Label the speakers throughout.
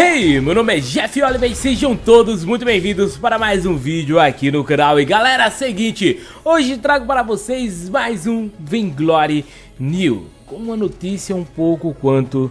Speaker 1: Hey, meu nome é Jeff Oliver e sejam todos muito bem-vindos para mais um vídeo aqui no canal E galera, é seguinte, hoje trago para vocês mais um Vinglory New Com uma notícia um pouco quanto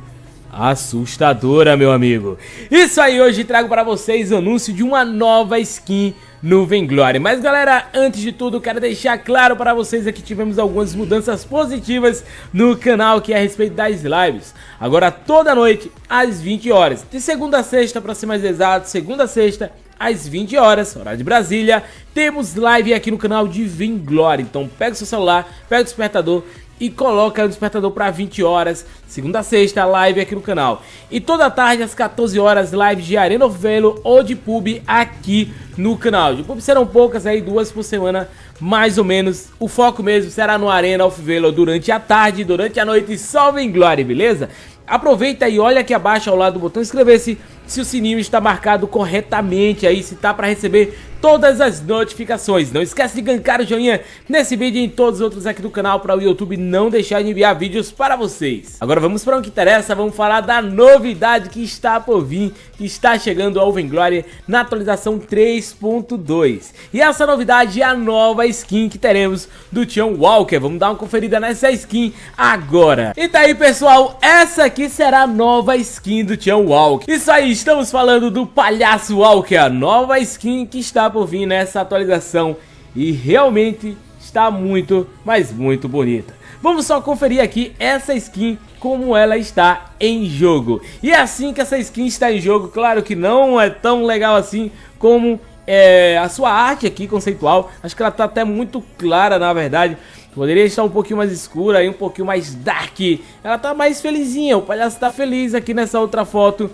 Speaker 1: assustadora, meu amigo Isso aí, hoje trago para vocês o anúncio de uma nova skin Nuvem Glória. Mas galera, antes de tudo, quero deixar claro para vocês que tivemos algumas mudanças positivas no canal que é a respeito das lives. Agora toda noite, às 20 horas, de segunda a sexta para ser mais exato, segunda a sexta, às 20 horas, horário de Brasília, temos live aqui no canal de Glória. Então pega o seu celular, pega o despertador e coloca o despertador para 20 horas, segunda a sexta, live aqui no canal. E toda tarde às 14 horas, live de Arena of Velo ou de pub aqui no canal. De pub serão poucas aí, duas por semana, mais ou menos. O foco mesmo será no Arena of Velo durante a tarde, durante a noite, salve em glória, beleza? Aproveita e olha aqui abaixo ao lado do botão inscrever-se se o sininho está marcado corretamente aí, se tá para receber todas as notificações. Não esquece de gankar o joinha nesse vídeo e em todos os outros aqui do canal para o YouTube não deixar de enviar vídeos para vocês. Agora vamos para o que interessa, vamos falar da novidade que está por vir, que está chegando ao Venglory na atualização 3.2. E essa novidade é a nova skin que teremos do Tião Walker. Vamos dar uma conferida nessa skin agora. E tá aí pessoal, essa aqui aqui será a nova skin do Tian Walk. Isso aí, estamos falando do Palhaço Walk, a nova skin que está por vir nessa atualização e realmente está muito, mas muito bonita. Vamos só conferir aqui essa skin como ela está em jogo. E é assim que essa skin está em jogo, claro que não é tão legal assim como é, a sua arte aqui conceitual. Acho que ela tá até muito clara, na verdade. Poderia estar um pouquinho mais escura e um pouquinho mais dark. Ela tá mais felizinha, o palhaço tá feliz aqui nessa outra foto.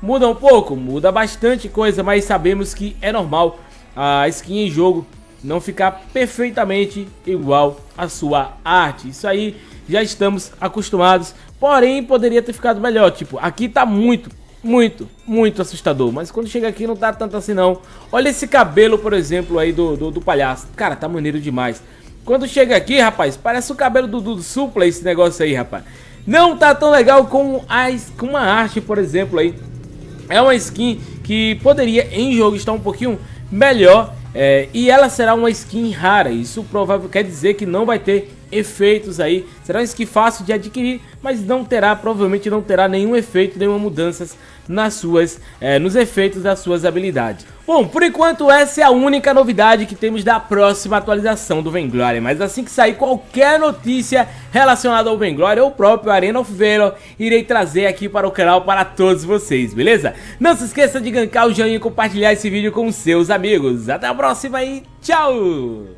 Speaker 1: Muda um pouco, muda bastante coisa, mas sabemos que é normal a skin em jogo não ficar perfeitamente igual à sua arte. Isso aí já estamos acostumados, porém poderia ter ficado melhor. Tipo, aqui tá muito, muito, muito assustador. Mas quando chega aqui não tá tanto assim não. Olha esse cabelo, por exemplo, aí do, do, do palhaço. Cara, tá maneiro demais. Quando chega aqui, rapaz, parece o cabelo do, do, Supla esse negócio aí, rapaz. Não tá tão legal como, as, como uma arte, por exemplo, aí. É uma skin que poderia, em jogo, estar um pouquinho melhor. É, e ela será uma skin rara. Isso provável quer dizer que não vai ter efeitos aí. Será um skin é fácil de adquirir, mas não terá, provavelmente não terá nenhum efeito, nenhuma mudanças nas suas, é, nos efeitos das suas habilidades. Bom, por enquanto essa é a única novidade que temos da próxima atualização do Venglory, mas assim que sair qualquer notícia relacionada ao Venglory ou próprio Arena of Valor, irei trazer aqui para o canal para todos vocês, beleza? Não se esqueça de gankar o joinha e compartilhar esse vídeo com seus amigos. Até a próxima e tchau!